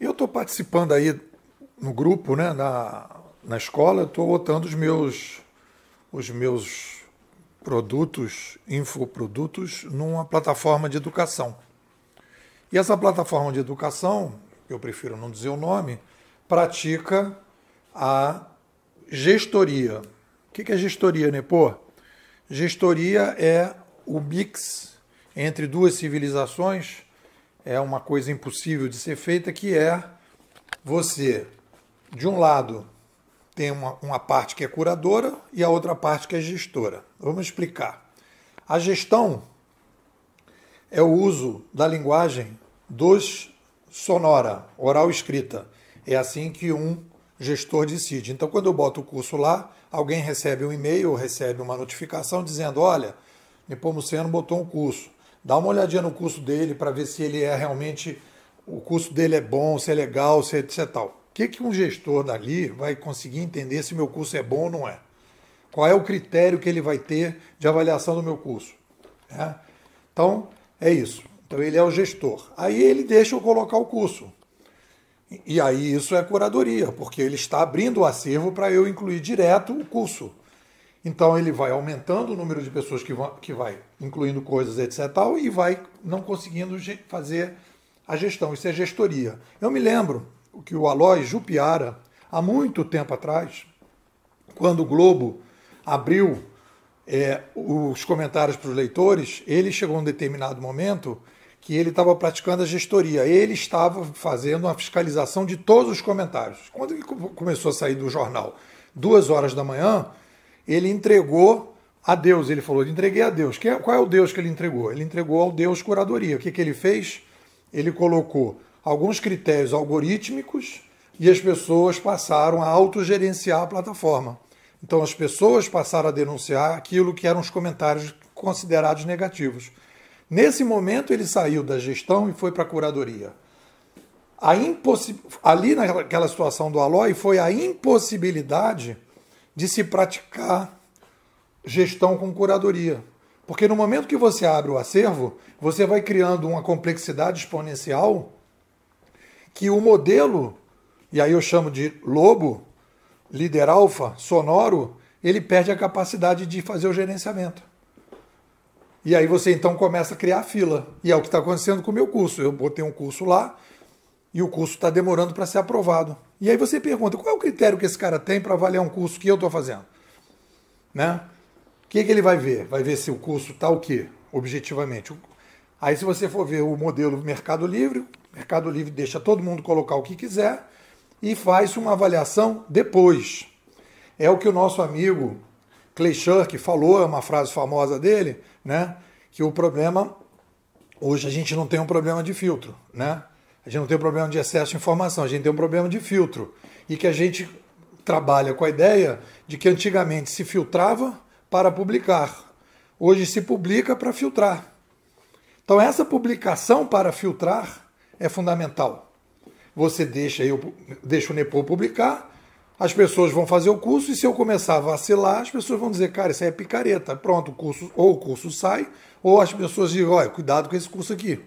Eu estou participando aí no grupo, né, na, na escola, estou botando os meus, os meus produtos, infoprodutos, numa plataforma de educação. E essa plataforma de educação, eu prefiro não dizer o nome, pratica a gestoria. O que é gestoria, Nepô? Gestoria é o mix entre duas civilizações é uma coisa impossível de ser feita, que é você, de um lado, tem uma, uma parte que é curadora e a outra parte que é gestora. Vamos explicar. A gestão é o uso da linguagem dos sonora, oral escrita. É assim que um gestor decide. Então, quando eu boto o curso lá, alguém recebe um e-mail, ou recebe uma notificação dizendo: olha, Nepomuceno botou um curso. Dá uma olhadinha no curso dele para ver se ele é realmente o curso dele é bom, se é legal, se é etc. Tal. O que, que um gestor dali vai conseguir entender se meu curso é bom ou não é? Qual é o critério que ele vai ter de avaliação do meu curso? É? Então, é isso. Então, ele é o gestor. Aí ele deixa eu colocar o curso. E aí isso é curadoria, porque ele está abrindo o acervo para eu incluir direto o curso. Então ele vai aumentando o número de pessoas que, vão, que vai incluindo coisas, etc. Tal, e vai não conseguindo fazer a gestão. Isso é gestoria. Eu me lembro que o Aloy Jupiara, há muito tempo atrás, quando o Globo abriu é, os comentários para os leitores, ele chegou a um determinado momento que ele estava praticando a gestoria. Ele estava fazendo uma fiscalização de todos os comentários. Quando ele começou a sair do jornal, duas horas da manhã, ele entregou a Deus. Ele falou: entreguei a Deus. É, qual é o Deus que ele entregou? Ele entregou ao Deus curadoria. O que, que ele fez? Ele colocou alguns critérios algorítmicos e as pessoas passaram a autogerenciar a plataforma. Então as pessoas passaram a denunciar aquilo que eram os comentários considerados negativos. Nesse momento ele saiu da gestão e foi para a curadoria. A impossi... Ali naquela situação do Aloy foi a impossibilidade de se praticar gestão com curadoria. Porque no momento que você abre o acervo, você vai criando uma complexidade exponencial que o modelo, e aí eu chamo de lobo, líder alfa, sonoro, ele perde a capacidade de fazer o gerenciamento. E aí você então começa a criar fila. E é o que está acontecendo com o meu curso. Eu botei um curso lá, e o curso está demorando para ser aprovado. E aí você pergunta, qual é o critério que esse cara tem para avaliar um curso que eu estou fazendo? Né? O que, que ele vai ver? Vai ver se o curso está o quê, objetivamente. Aí se você for ver o modelo Mercado Livre, Mercado Livre deixa todo mundo colocar o que quiser e faz uma avaliação depois. É o que o nosso amigo Clay Shirk falou, é uma frase famosa dele, né? Que o problema hoje a gente não tem um problema de filtro, né? A gente não tem um problema de excesso de informação, a gente tem um problema de filtro. E que a gente trabalha com a ideia de que antigamente se filtrava para publicar, hoje se publica para filtrar. Então, essa publicação para filtrar é fundamental. Você deixa, eu, deixa o Nepo publicar, as pessoas vão fazer o curso e se eu começar a vacilar, as pessoas vão dizer, cara, isso aí é picareta. Pronto, o curso, ou o curso sai, ou as pessoas dizem, olha, cuidado com esse curso aqui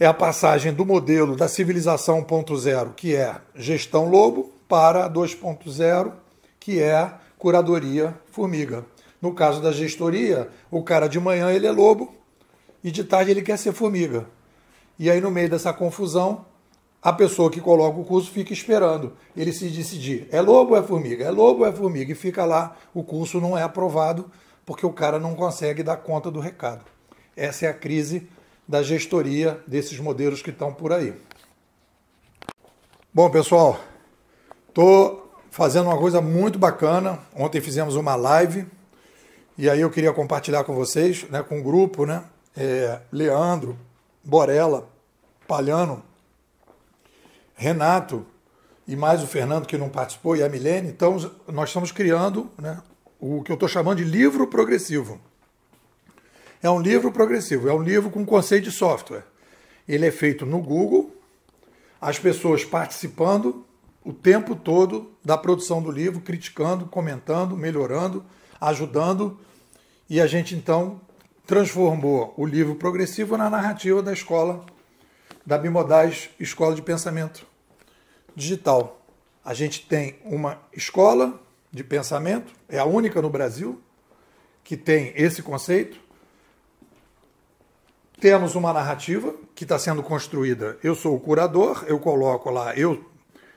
é a passagem do modelo da civilização 1.0, que é gestão lobo, para 2.0, que é curadoria formiga. No caso da gestoria, o cara de manhã ele é lobo e de tarde ele quer ser formiga. E aí no meio dessa confusão, a pessoa que coloca o curso fica esperando ele se decidir, é lobo ou é formiga? É lobo ou é formiga? E fica lá, o curso não é aprovado porque o cara não consegue dar conta do recado. Essa é a crise da gestoria desses modelos que estão por aí. Bom, pessoal, tô fazendo uma coisa muito bacana. Ontem fizemos uma live e aí eu queria compartilhar com vocês, né, com o grupo, né, é, Leandro, Borella, Palhano, Renato e mais o Fernando que não participou e a Milene. Então nós estamos criando, né, o que eu estou chamando de livro progressivo. É um livro progressivo, é um livro com conceito de software. Ele é feito no Google, as pessoas participando o tempo todo da produção do livro, criticando, comentando, melhorando, ajudando. E a gente então transformou o livro progressivo na narrativa da escola, da Bimodais Escola de Pensamento Digital. A gente tem uma escola de pensamento, é a única no Brasil que tem esse conceito, temos uma narrativa que está sendo construída. Eu sou o curador, eu coloco lá, eu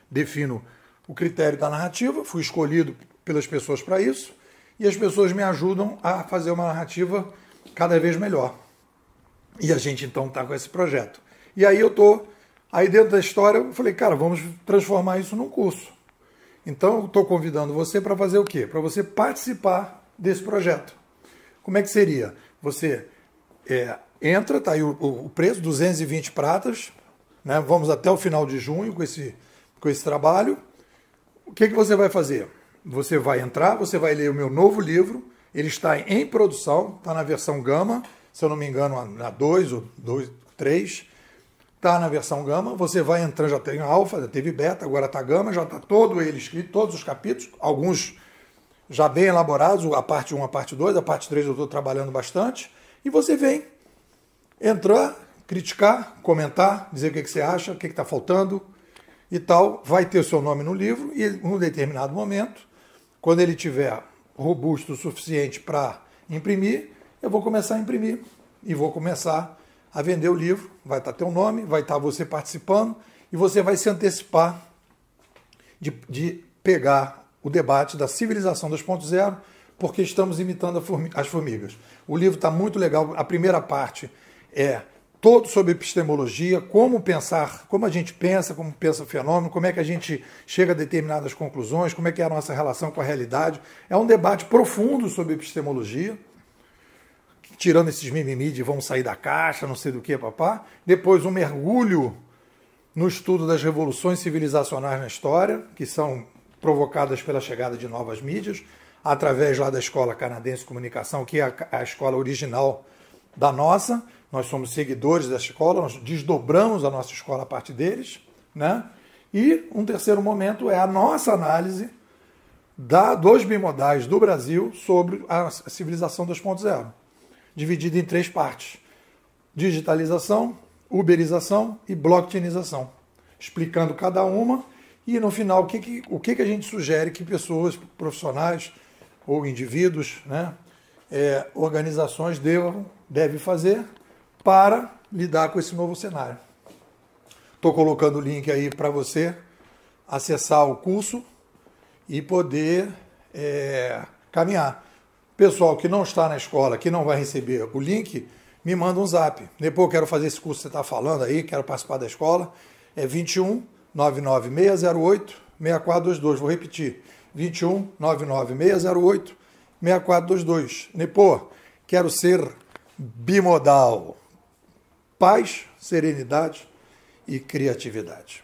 defino o critério da narrativa, fui escolhido pelas pessoas para isso, e as pessoas me ajudam a fazer uma narrativa cada vez melhor. E a gente então está com esse projeto. E aí eu tô aí dentro da história, eu falei, cara, vamos transformar isso num curso. Então eu estou convidando você para fazer o quê? Para você participar desse projeto. Como é que seria? Você é, entra, está aí o, o, preço, 220 pratas. Né? Vamos até o final de junho com esse, com esse trabalho. O que, que você vai fazer? Você vai entrar, você vai ler o meu novo livro. Ele está em produção, está na versão Gama, se eu não me engano, na 2 ou 2, 3. Está na versão Gama. Você vai entrar, já tem Alfa, já teve Beta, agora está Gama, já está todo ele escrito, todos os capítulos, alguns já bem elaborados, a parte 1, a parte 2, a parte 3 eu estou trabalhando bastante. E você vem entrar, criticar, comentar, dizer o que, que você acha, o que está faltando e tal. Vai ter o seu nome no livro e, num determinado momento, quando ele tiver robusto o suficiente para imprimir, eu vou começar a imprimir e vou começar a vender o livro. Vai estar tá teu nome, vai estar tá você participando e você vai se antecipar de, de pegar o debate da civilização 2.0, porque estamos imitando as formigas. O livro está muito legal. A primeira parte é todo sobre epistemologia, como pensar, como a gente pensa, como pensa o fenômeno, como é que a gente chega a determinadas conclusões, como é que é a nossa relação com a realidade. É um debate profundo sobre epistemologia, tirando esses mimimi de vão sair da caixa, não sei do que, papá. Depois um mergulho no estudo das revoluções civilizacionais na história, que são provocadas pela chegada de novas mídias, através lá da Escola Canadense de Comunicação, que é a escola original da nossa, nós somos seguidores dessa escola, nós desdobramos a nossa escola a partir deles, né? E um terceiro momento é a nossa análise da, dos bimodais do Brasil sobre a civilização 2.0, dividida em três partes: digitalização, uberização e blockchainização, explicando cada uma e no final o que, que, o que, que a gente sugere que pessoas, profissionais ou indivíduos, né, é, organizações devam, devem fazer para lidar com esse novo cenário. Estou colocando o link aí para você acessar o curso e poder é, caminhar. Pessoal que não está na escola, que não vai receber o link, me manda um zap. Depois eu quero fazer esse curso que você está falando aí, quero participar da escola. É 21 99608 6422. Vou repetir. 21 99608 6422. Nepô, quero ser bimodal paz, serenidade e criatividade.